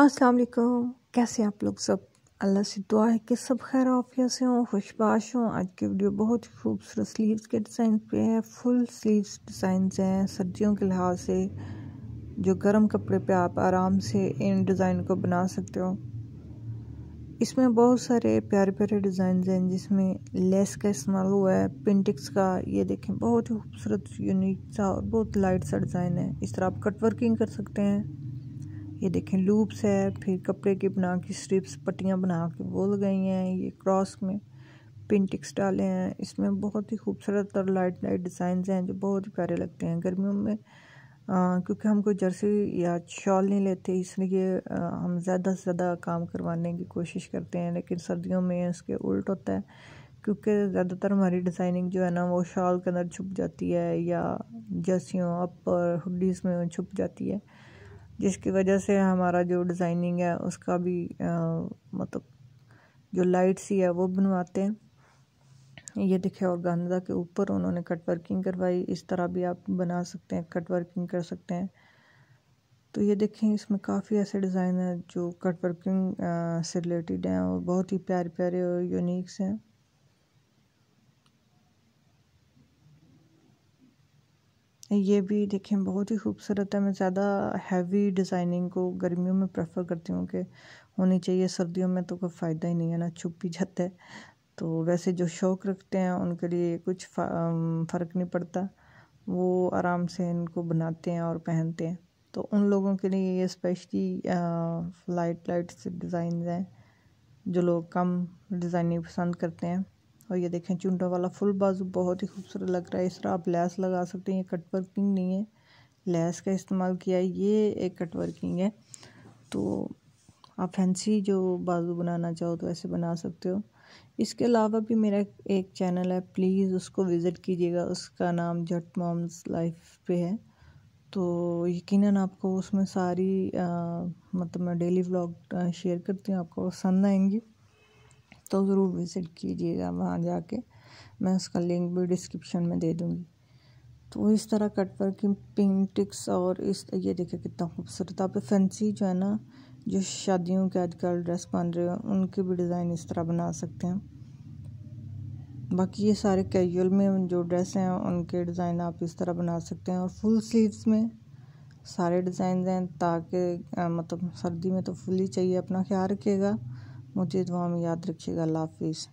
अस्सलाम वालेकुम कैसे आप लोग सब अल्लाह से दुआ है कि सब खैर आफिया से हों खुशबाश हों आज की वीडियो बहुत ही खूबसूरत स्लीव्स के डिज़ाइन पे है फुल स्लीव्स डिज़ाइंस हैं सर्दियों के लिहाज से जो गर्म कपड़े पे आप आराम से इन डिज़ाइन को बना सकते हो इसमें बहुत सारे प्यारे प्यारे डिज़ाइन हैं जिसमें लेस का इस्तेमाल हुआ है पेंटिक्स का ये देखें बहुत ही खूबसूरत यूनिक सा और बहुत लाइट सा डिज़ाइन है इस तरह आप कट वर्किंग कर सकते हैं ये देखें लूप्स है फिर कपड़े के बना के स्ट्रिप्स पट्टियाँ बना के वो लगाई हैं ये क्रॉस में पिंटिक्स डाले हैं इसमें बहुत ही खूबसूरत और लाइट लाइट डिज़ाइन हैं जो बहुत ही प्यारे लगते हैं गर्मियों में आ, क्योंकि हम कोई जर्सी या शॉल नहीं लेते इसलिए आ, हम ज़्यादा से ज़्यादा काम करवाने की कोशिश करते हैं लेकिन सर्दियों में इसके उल्ट होता है क्योंकि ज़्यादातर हमारी डिज़ाइनिंग जो है ना वो शॉल के अंदर छुप जाती है या जर्सियों अपर हुडीज़ में छुप जाती है जिसकी वजह से हमारा जो डिज़ाइनिंग है उसका भी मतलब जो लाइट सी है वो बनवाते हैं ये देखिए गंदा के ऊपर उन्होंने कट वर्किंग करवाई इस तरह भी आप बना सकते हैं कट वर्किंग कर सकते हैं तो ये देखें इसमें काफ़ी ऐसे डिज़ाइन हैं जो कट वर्किंग से रिलेटेड हैं और बहुत ही प्यारे प्यारे और यूनिक्स हैं ये भी देखें बहुत ही खूबसूरत है मैं ज़्यादा हैवी डिज़ाइनिंग को गर्मियों में प्रेफर करती हूँ कि होनी चाहिए सर्दियों में तो कोई फ़ायदा ही नहीं है ना छुप ही जाता है तो वैसे जो शौक़ रखते हैं उनके लिए कुछ फ़र्क नहीं पड़ता वो आराम से इनको बनाते हैं और पहनते हैं तो उन लोगों के लिए ये स्पेशली लाइट लाइट से डिज़ाइन हैं जो लोग कम डिज़ाइनिंग पसंद करते हैं और ये देखें चुंडों वाला फुल बाजू बहुत ही खूबसूरत लग रहा है इस तरह आप लैस लगा सकते हैं ये कट वर्किंग नहीं है लैस का इस्तेमाल किया है ये एक कट वर्किंग है तो आप फैंसी जो बाजू बनाना चाहो तो ऐसे बना सकते हो इसके अलावा भी मेरा एक चैनल है प्लीज़ उसको विज़िट कीजिएगा उसका नाम जट मॉम्स लाइफ पे है तो यकीनन आपको उसमें सारी आ, मतलब मैं डेली व्लॉग शेयर करती हूँ आपको पसंद आएंगी तो ज़रूर विज़िट कीजिएगा वहाँ जाके मैं उसका लिंक भी डिस्क्रिप्शन में दे दूँगी तो इस तरह कट की पेंटिक्स और इस ये देखिए कितना खूबसूरत आप फैंसी जो है ना जो शादियों के आजकल ड्रेस पहन रहे हो उनके भी डिज़ाइन इस तरह बना सकते हैं बाकी ये सारे कैजुअल में जो ड्रेस हैं उनके डिज़ाइन आप इस तरह बना सकते हैं और फुल स्लीव्स में सारे डिज़ाइन हैं ताकि मतलब सर्दी में तो फुल ही चाहिए अपना ख्याल रखिएगा मुझे दुआ में याद रखिएगा अल्लाह हाफिज़